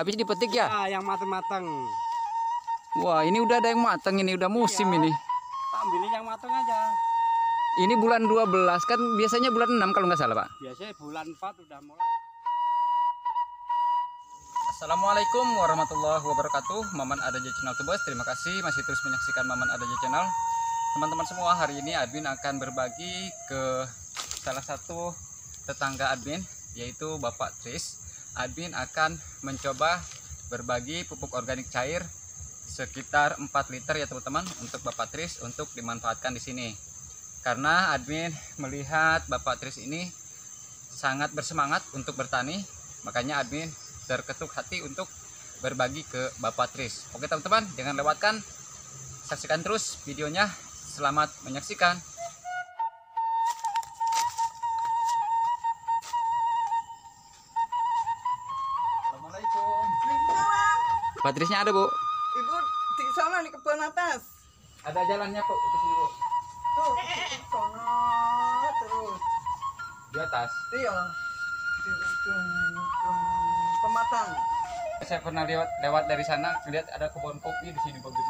Habis dipetik ya? Ah, yang matang-matang. Wah, ini udah ada yang matang ini, udah musim iya. ini. Ambil yang matang aja. Ini bulan 12 kan biasanya bulan 6 kalau nggak salah, Pak. Biasanya bulan 4 udah mulai. Assalamualaikum warahmatullahi wabarakatuh. Maman ada Adaja Channel Tubes. Terima kasih masih terus menyaksikan Maman ada Adaja Channel. Teman-teman semua, hari ini admin akan berbagi ke salah satu tetangga admin yaitu Bapak Tris Admin akan mencoba berbagi pupuk organik cair sekitar 4 liter ya teman-teman untuk Bapak Tris untuk dimanfaatkan di sini. Karena admin melihat Bapak Tris ini sangat bersemangat untuk bertani, makanya admin terketuk hati untuk berbagi ke Bapak Tris. Oke teman-teman, jangan lewatkan. Saksikan terus videonya. Selamat menyaksikan. Patrisnya ada, Bu. Ibu di sana di kebun atas. Ada jalannya kok ke sini, Bu. Tuh, eh, eh, eh. sana terus. Di atas. Iya. Di ujung, pematang. Saya pernah lewat lewat dari sana lihat ada kebun kopi di sini, begitu.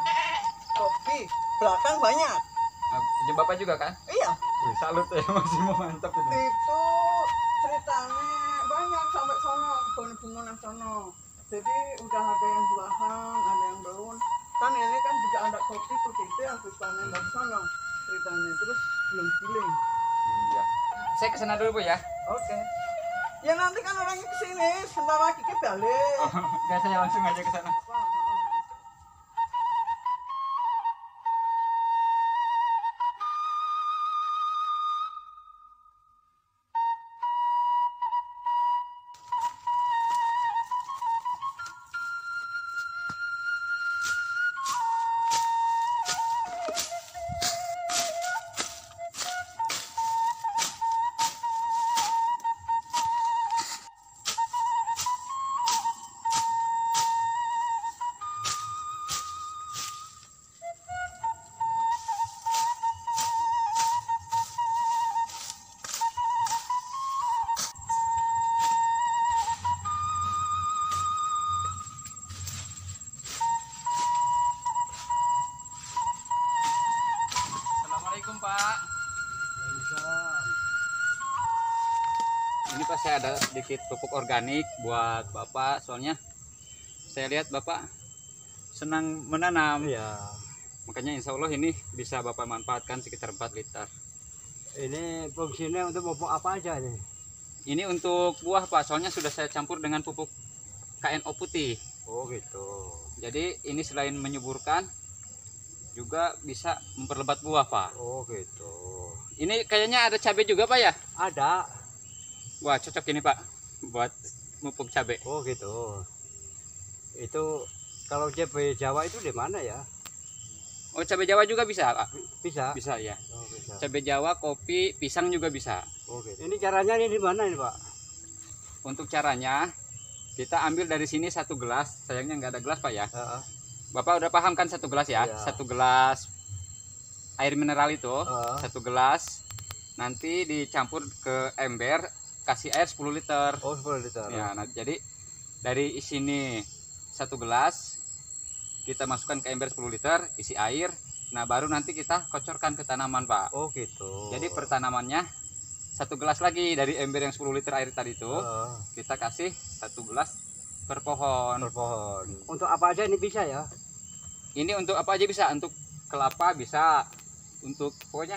Kopi belakang banyak. Nah, Bapak juga kan? Iya. Wih, salut ya masih mau mantap itu. Itu ceritanya banyak sampai sono, kebun bunga sono jadi udah ada yang buahan, ada yang belum kan ini kan juga ada kopi tuh itu yang dipanen dari hmm. sana ceritanya terus belum giling iya saya kesana dulu bu ya oke okay. ya nanti kan orangnya kesini sebentar lagi ke balik oh, biar saya langsung aja kesana saya ada sedikit pupuk organik buat Bapak soalnya saya lihat Bapak senang menanam. ya Makanya insya Allah ini bisa Bapak manfaatkan sekitar 4 liter. Ini fungsinya untuk pupuk apa aja nih? Ini untuk buah Pak, soalnya sudah saya campur dengan pupuk KNO putih. Oh gitu. Jadi ini selain menyuburkan juga bisa memperlebat buah Pak. Oh gitu. Ini kayaknya ada cabai juga Pak ya? Ada. Wah cocok ini pak buat mupuk cabai. Oh gitu. Itu kalau cabai Jawa itu di mana ya? Oh cabe Jawa juga bisa pak? Bisa. Bisa ya. Oh, bisa. Cabai Jawa, kopi, pisang juga bisa. Oh gitu. Ini caranya ini di mana ini pak? Untuk caranya kita ambil dari sini satu gelas. Sayangnya nggak ada gelas pak ya. Uh -uh. Bapak udah paham kan satu gelas ya? Yeah. Satu gelas air mineral itu uh. satu gelas nanti dicampur ke ember kasih air 10 liter. Oh, 10 liter. Ya, nah jadi dari sini satu gelas kita masukkan ke ember 10 liter, isi air. Nah, baru nanti kita kocorkan ke tanaman, Pak. Oh, gitu. Jadi pertanamannya satu gelas lagi dari ember yang 10 liter air tadi itu, uh. kita kasih satu gelas per pohon. Per pohon. Untuk apa aja ini bisa ya? Ini untuk apa aja bisa? Untuk kelapa bisa, untuk pokoknya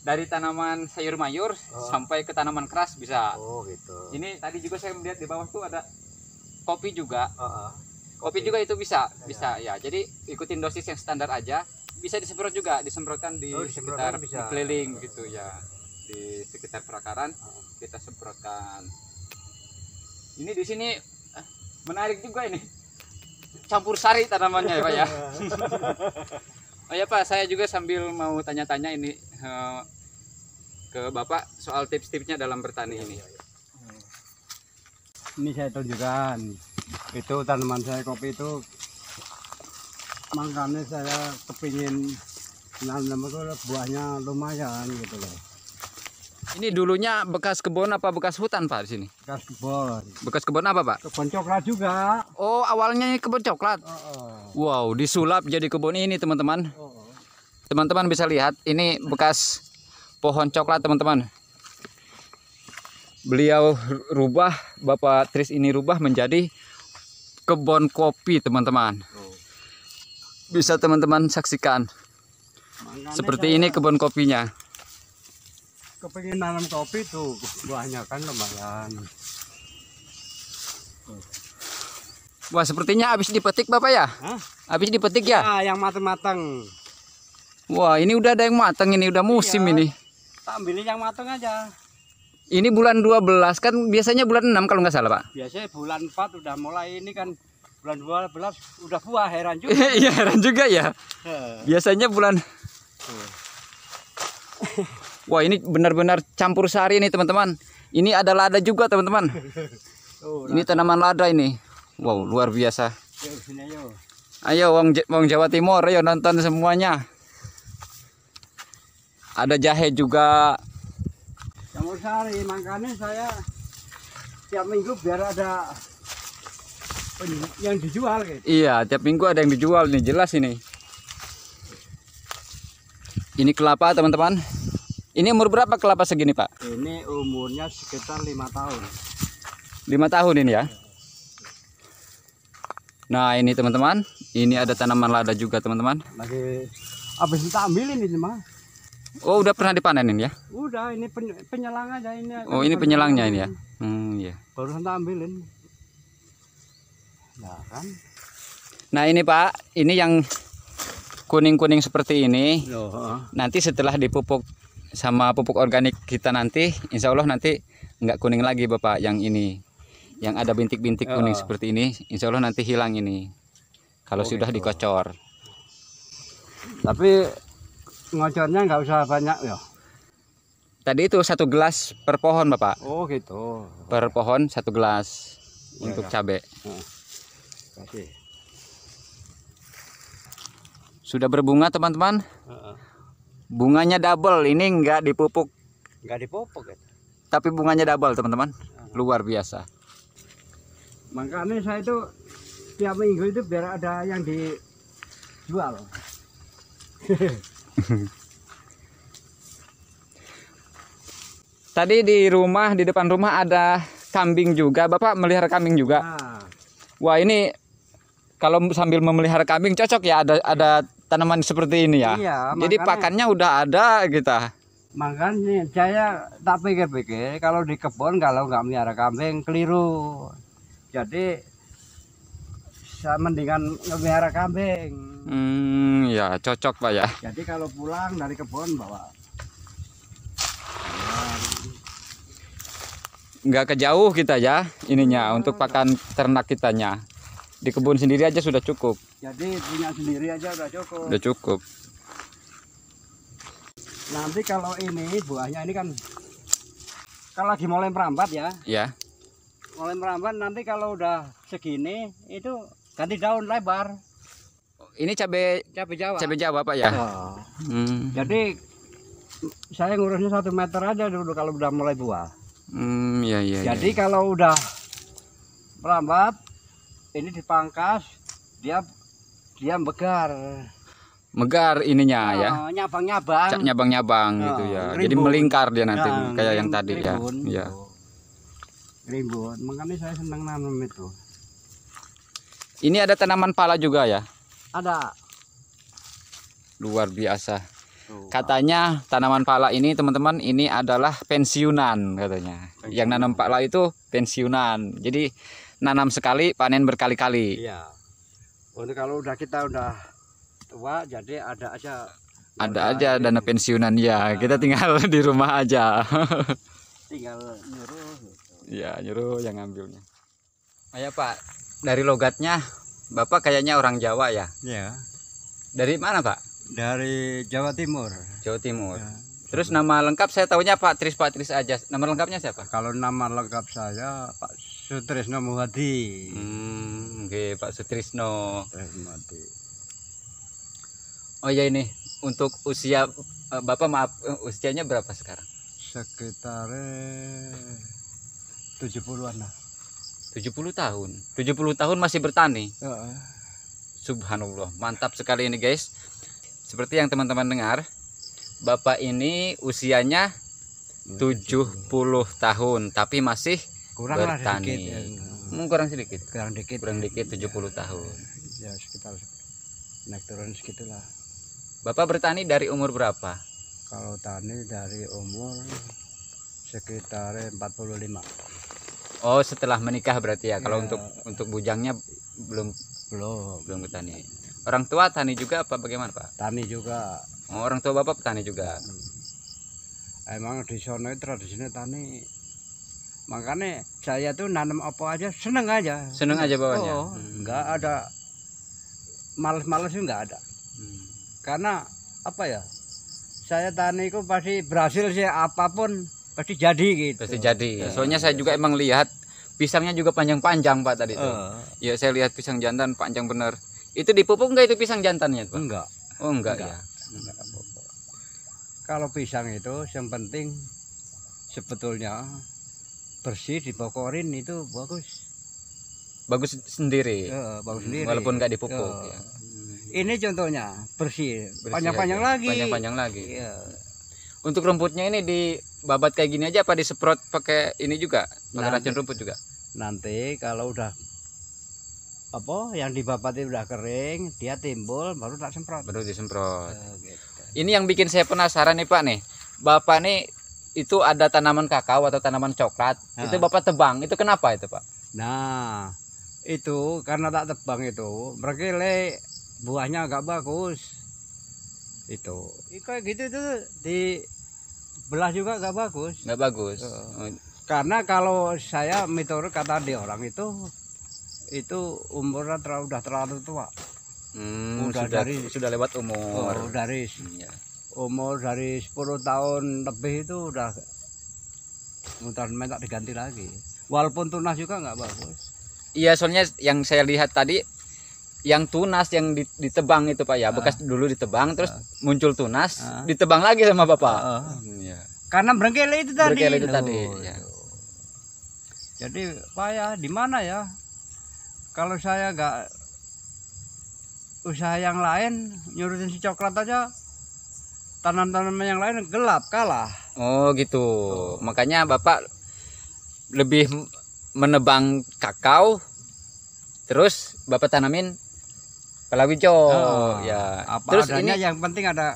dari tanaman sayur mayur oh. sampai ke tanaman keras bisa. Oh gitu. Ini tadi juga saya melihat di bawah tuh ada kopi juga. Uh -uh. kopi, kopi juga itu bisa, iya. bisa ya. ya. Jadi ikutin dosis yang standar aja. Bisa disemprot juga, disemprotkan di oh, sekitar bisa. keliling iya. gitu ya. Di sekitar perakaran kita semprotkan. Ini di sini eh, menarik juga ini. Campur sari tanamannya ya, Pak ya. Oh ya Pak, saya juga sambil mau tanya-tanya ini uh, ke Bapak soal tips-tipsnya dalam bertani ini. Iya, iya, iya. Ini saya tunjukkan. Itu tanaman saya kopi itu makanya saya kepingin nanam itu buahnya lumayan gitu loh. Ini dulunya bekas kebun apa bekas hutan Pak di sini? Bekas kebun. Bekas kebun apa Pak? Kebun coklat juga. Oh, awalnya ini kebun coklat. Oh, oh. Wow, disulap jadi kebun ini, teman-teman. Teman-teman bisa lihat, ini bekas pohon coklat, teman-teman. Beliau rubah, Bapak Tris ini rubah menjadi kebun kopi, teman-teman. Bisa teman-teman saksikan. Seperti ini kebun kopinya. Kepengen nanam kopi tuh, banyak kan lumayan. Wah, sepertinya habis dipetik Bapak ya? Habis dipetik ya? Ah yang matang-matang. Wah, ini udah ada yang matang ini, udah musim iya. ini. Ambilin yang matang aja. Ini bulan 12 kan biasanya bulan 6 kalau nggak salah, Pak. Biasanya bulan 4 udah mulai ini kan bulan 12 udah buah heran juga. Iya, heran juga ya. Biasanya bulan Wah, ini benar-benar campur sari nih, teman-teman. Ini ada lada juga, teman-teman. Ini tanaman lada ini. Wow, luar biasa. Ayo wong wong Jawa Timur, ayo nonton semuanya. Ada jahe juga. Kamu sari, makanya saya tiap minggu biar ada yang dijual gitu. Iya, tiap minggu ada yang dijual nih, jelas ini. Ini kelapa, teman-teman. Ini umur berapa kelapa segini, Pak? Ini umurnya sekitar lima tahun. Lima tahun ini ya? Nah ini teman-teman, ini ada tanaman lada juga teman-teman. Lagi habis kita ambil ini mah. Oh udah pernah dipanenin ya? Udah ini pen, penyelang aja ini. Oh ini penyelangnya ini ya? Hmm iya Baru kita ambilin. Nah kan. Nah ini Pak, ini yang kuning-kuning seperti ini. Oh. Nanti setelah dipupuk sama pupuk organik kita nanti, insya Allah nanti nggak kuning lagi Bapak yang ini yang ada bintik-bintik kuning seperti ini insya Allah nanti hilang ini kalau oh, sudah gitu. dikocor tapi ngocornya nggak usah banyak ya tadi itu satu gelas per pohon bapak oh gitu per pohon satu gelas ya, untuk ya. cabai nah. Kasih. sudah berbunga teman-teman bunganya double ini nggak dipupuk nggak dipupuk ya. tapi bunganya double teman-teman luar biasa makanya saya itu tiap minggu itu biar ada yang dijual Tadi di rumah di depan rumah ada kambing juga. Bapak melihara kambing juga. Nah. Wah ini kalau sambil memelihara kambing cocok ya ada ada tanaman seperti ini ya. Iya, Jadi makanya, pakannya udah ada gitu. Makanya saya tak pikir-pikir kalau di kebun kalau nggak melihara kambing keliru jadi saya mendingan memelihara kambing. Hmm, ya cocok pak ya. Jadi kalau pulang dari kebun bawa. Nggak kejauh kita ya ininya nah, untuk iya. pakan ternak kitanya. Di kebun sendiri aja sudah cukup. Jadi punya sendiri aja sudah cukup. Sudah cukup. Nanti kalau ini buahnya ini kan kalau lagi mulai merambat ya. Ya mulai merambat nanti kalau udah segini itu ganti daun lebar ini cabai cabai jawa cabai jawa pak ya oh. hmm. jadi saya ngurusnya satu meter aja dulu kalau udah mulai buah hmm, ya, ya, jadi ya, kalau udah merambat ini dipangkas dia dia megar. megar ininya oh, ya nyabang nyabang nyabang gitu, nyabang oh, gitu ya rimbun. jadi melingkar dia nanti ya, kayak yang tadi ya. rimbun. ya ya ribut makanya saya senang nanam itu ini ada tanaman pala juga ya ada luar biasa Tuh. katanya tanaman pala ini teman-teman ini adalah pensiunan katanya pensiunan. yang nanam pala itu pensiunan jadi nanam sekali panen berkali-kali iya untuk kalau udah kita udah tua jadi ada aja ada aja dana pensiunan ya nah. kita tinggal di rumah aja tinggal nyuruh Iya, nyuruh yang ngambilnya. Ayo iya, Pak, dari logatnya Bapak kayaknya orang Jawa ya? Iya. Dari mana Pak? Dari Jawa Timur. Jawa Timur. Ya. Terus nama lengkap saya tahunya Pak Tris Pak Tris aja. Nama lengkapnya siapa? Kalau nama lengkap saya Pak Sutrisno Muhadi. Hmm, oke okay, Pak Sutrisno Muhadi. Oh ya ini untuk usia eh, Bapak maaf eh, usianya berapa sekarang? Sekitar 70-an lah. 70 tahun. 70 tahun masih bertani. Uh. Subhanallah, mantap sekali ini guys. Seperti yang teman-teman dengar, Bapak ini usianya 70 tahun tapi masih kurang bertani. Sedikit, ya. kurang hmm, sedikit. Kurang sedikit Kurang dikit 70 ya, tahun. Ya, ya sekitar naik turun segitulah. Bapak bertani dari umur berapa? Kalau tani dari umur sekitar 45 oh setelah menikah berarti ya kalau iya. untuk untuk bujangnya belum belum belum petani orang tua tani juga apa bagaimana pak tani juga oh, orang tua bapak petani juga hmm. emang di sana tradisinya tani makanya saya tuh nanam apa aja seneng aja seneng aja bawahnya oh, hmm. Enggak ada males-males enggak ada hmm. karena apa ya saya tani itu pasti berhasil sih apapun pasti jadi gitu pasti jadi ya. soalnya saya juga emang lihat pisangnya juga panjang-panjang pak tadi itu uh. ya saya lihat pisang jantan panjang bener itu dipupuk enggak itu pisang jantannya pak enggak oh enggak, enggak. ya enggak kalau pisang itu yang penting sebetulnya bersih dibokorin itu bagus bagus sendiri. Ya, bagus hmm, sendiri. Walaupun nggak dipupuk. Ya. Ya. Ini contohnya bersih, panjang-panjang lagi. Panjang-panjang lagi. Ya. Untuk rumputnya ini di babat kayak gini aja apa disemprot pakai ini juga pakai racun rumput juga nanti kalau udah apa yang dibabat itu udah kering dia timbul baru tak semprot baru disemprot oh, gitu. ini yang bikin saya penasaran nih pak nih bapak nih itu ada tanaman kakao atau tanaman coklat nah. itu bapak tebang itu kenapa itu pak nah itu karena tak tebang itu berkele buahnya agak bagus itu kayak gitu tuh di belah juga nggak bagus nggak bagus uh, karena kalau saya mitur kata di orang itu itu umurnya terlalu udah terlalu tua hmm, udah sudah, dari sudah lewat umur oh, dari ya. umur dari 10 tahun lebih itu udah mutan minta diganti lagi walaupun tunas juga nggak bagus iya soalnya yang saya lihat tadi yang tunas yang ditebang itu pak ya ah. bekas dulu ditebang terus ah. muncul tunas ah. ditebang lagi sama bapak ya. karena berengkel itu tadi berengkel itu tadi oh, ya. jadi pak ya di mana ya kalau saya nggak usaha yang lain nyurutin si coklat aja tanam-tanaman yang lain gelap kalah oh gitu oh. makanya bapak lebih menebang kakao terus bapak tanamin kalau Oh, ya. Apa Terus adanya ini yang penting ada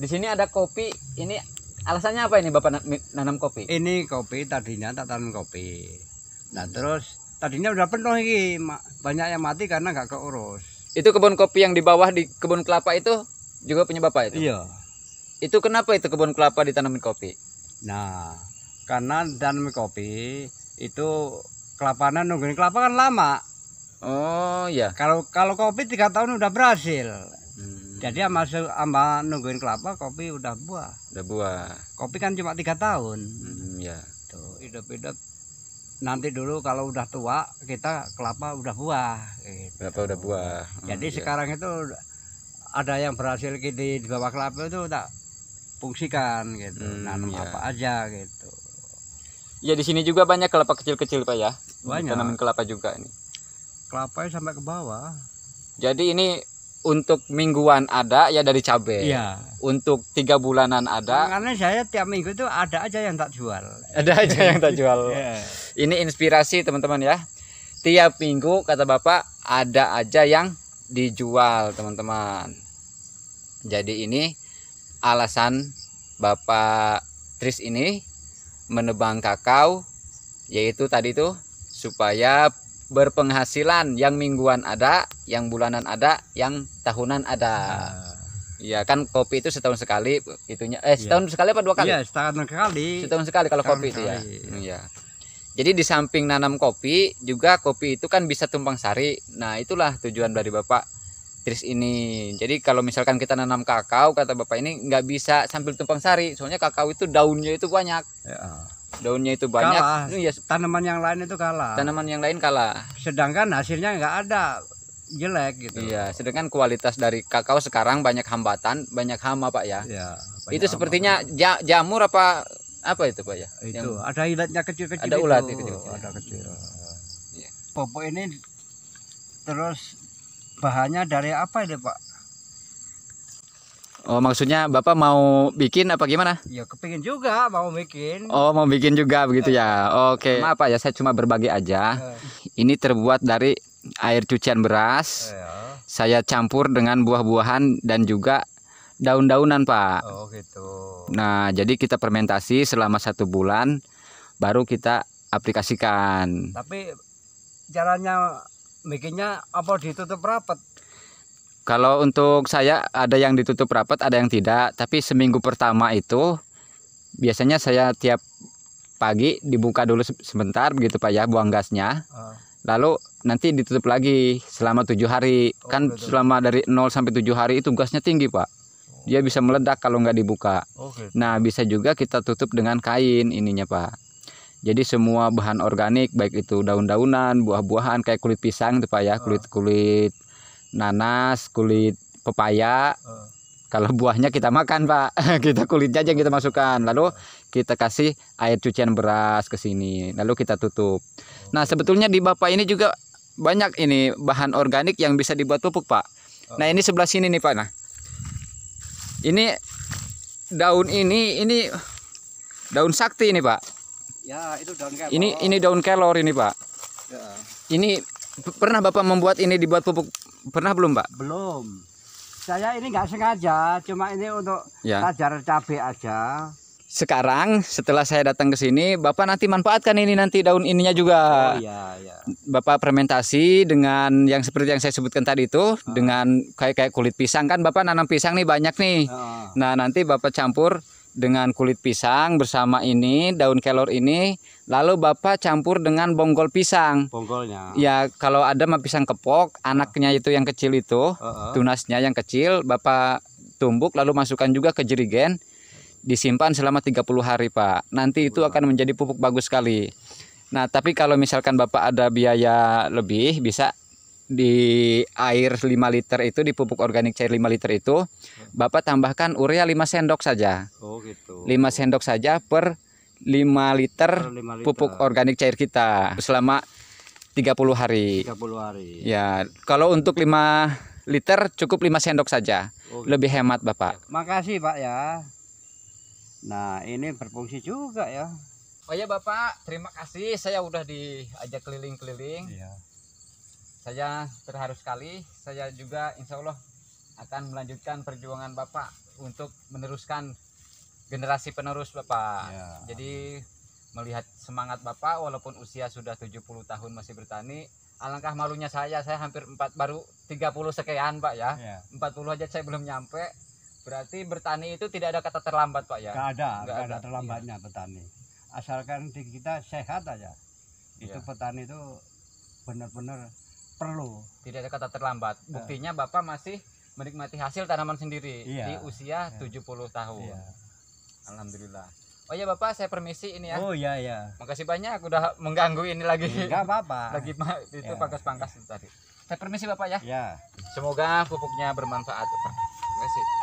di sini ada kopi. Ini alasannya apa ini Bapak nanam kopi? Ini kopi tadinya tak tanam kopi. Nah, terus tadinya udah penuh ini banyak yang mati karena nggak keurus. Itu kebun kopi yang di bawah di kebun kelapa itu juga punya Bapak itu? Iya. Itu kenapa itu kebun kelapa ditanamin kopi? Nah, karena tanam kopi itu kelapanan nungguin kelapa kan lama Oh ya. Kalau kalau kopi tiga tahun udah berhasil. Hmm. Jadi masuk sama nungguin kelapa kopi udah buah. Udah buah. Kopi kan cuma tiga tahun. Hmm, ya. Tuh hidup-hidup nanti dulu kalau udah tua kita kelapa udah buah gitu. kelapa udah buah hmm, jadi iya. sekarang itu ada yang berhasil di, di bawah kelapa itu tak fungsikan gitu hmm, nanam iya. apa aja gitu ya di sini juga banyak kelapa kecil-kecil pak ya banyak tanamin kelapa juga ini kelapa sampai ke bawah jadi ini untuk mingguan ada ya dari cabai iya. untuk tiga bulanan ada karena saya tiap minggu itu ada aja yang tak jual ada aja yang tak jual yeah. ini inspirasi teman-teman ya tiap minggu kata bapak ada aja yang dijual teman-teman jadi ini alasan bapak Tris ini menebang kakao yaitu tadi tuh supaya berpenghasilan yang mingguan ada, yang bulanan ada, yang tahunan ada. Ah. Iya Ya kan kopi itu setahun sekali itunya eh iya. setahun ya. sekali apa dua kali? Iya, setahun sekali. Setahun sekali kalau setahun kopi sekali. itu ya. Iya. iya. Jadi di samping nanam kopi juga kopi itu kan bisa tumpang sari. Nah, itulah tujuan dari Bapak Tris ini. Jadi kalau misalkan kita nanam kakao kata bapak ini nggak bisa sambil tumpang sari, soalnya kakao itu daunnya itu banyak. Ya daunnya itu banyak kalah. ya tanaman yang lain itu kalah tanaman yang lain kalah sedangkan hasilnya nggak ada jelek gitu iya sedangkan kualitas dari kakao sekarang banyak hambatan banyak hama pak ya, ya itu sepertinya ya. jamur apa apa itu pak ya itu yang, ada ilatnya kecil-kecil ada ulat itu. Kecil -kecil. ada kecil ya. popok ini terus bahannya dari apa ini pak Oh maksudnya bapak mau bikin apa gimana? Ya kepingin juga mau bikin. Oh mau bikin juga begitu ya. Eh. Oke. Okay. Maaf ya saya cuma berbagi aja. Eh. Ini terbuat dari air cucian beras. Eh. Saya campur dengan buah-buahan dan juga daun-daunan pak. Oh gitu. Nah jadi kita fermentasi selama satu bulan, baru kita aplikasikan. Tapi caranya bikinnya apa ditutup rapat? Kalau untuk saya ada yang ditutup rapat, ada yang tidak. Tapi seminggu pertama itu biasanya saya tiap pagi dibuka dulu sebentar begitu pak ya buang gasnya. Ah. Lalu nanti ditutup lagi selama tujuh hari. Oh, kan selama dari 0 sampai tujuh hari itu gasnya tinggi pak. Dia oh. bisa meledak kalau nggak dibuka. Okay. Nah bisa juga kita tutup dengan kain ininya pak. Jadi semua bahan organik baik itu daun-daunan, buah-buahan kayak kulit pisang itu pak ya ah. kulit-kulit nanas kulit pepaya uh. kalau buahnya kita makan pak kita kulitnya aja yang kita masukkan lalu kita kasih air cucian beras ke sini lalu kita tutup nah sebetulnya di bapak ini juga banyak ini bahan organik yang bisa dibuat pupuk pak uh. nah ini sebelah sini nih pak nah ini daun ini ini daun sakti ini pak ya itu daun kelor ini ini daun kelor ini pak ya. ini pernah bapak membuat ini dibuat pupuk pernah belum Pak? Belum. Saya ini nggak sengaja, cuma ini untuk ya. ajar cabai aja. Sekarang setelah saya datang ke sini, Bapak nanti manfaatkan ini nanti daun ininya juga. Oh, iya, iya. Bapak fermentasi dengan yang seperti yang saya sebutkan tadi itu oh. dengan kayak kayak kulit pisang kan Bapak nanam pisang nih banyak nih. Oh. Nah, nanti Bapak campur dengan kulit pisang bersama ini daun kelor ini lalu bapak campur dengan bonggol pisang bonggolnya ya kalau ada mah pisang kepok anaknya itu yang kecil itu uh -uh. tunasnya yang kecil bapak tumbuk lalu masukkan juga ke jerigen disimpan selama 30 hari pak nanti itu akan menjadi pupuk bagus sekali nah tapi kalau misalkan bapak ada biaya lebih bisa di air 5 liter itu di pupuk organik cair 5 liter itu Bapak tambahkan urea 5 sendok saja. Oh gitu. 5 sendok saja per 5 liter, per 5 liter. pupuk organik cair kita selama 30 hari. 30 hari. Ya, kalau untuk 5 liter cukup 5 sendok saja. Oh, gitu. Lebih hemat Bapak. Ya, makasih Pak ya. Nah, ini berfungsi juga ya. Oh ya Bapak, terima kasih saya udah diajak keliling-keliling. Iya. -keliling. Saya terharu sekali. Saya juga insya Allah akan melanjutkan perjuangan Bapak untuk meneruskan generasi penerus Bapak. Ya, Jadi melihat semangat Bapak walaupun usia sudah 70 tahun masih bertani, alangkah malunya saya, saya hampir empat baru 30 sekian, Pak ya. ya. 40 aja saya belum nyampe. Berarti bertani itu tidak ada kata terlambat, Pak ya? Gak ada, Gak ada, ada terlambatnya iya. petani. Asalkan kita sehat aja. Itu ya. petani itu benar-benar perlu tidak ada kata terlambat iya. buktinya bapak masih menikmati hasil tanaman sendiri iya. di usia iya. 70 tahun iya. alhamdulillah oh ya bapak saya permisi ini ya oh iya iya makasih banyak udah mengganggu ini lagi enggak apa-apa lagi itu iya. pangkas-pangkas ya. tadi saya permisi bapak ya ya semoga pupuknya bermanfaat bapak. terima kasih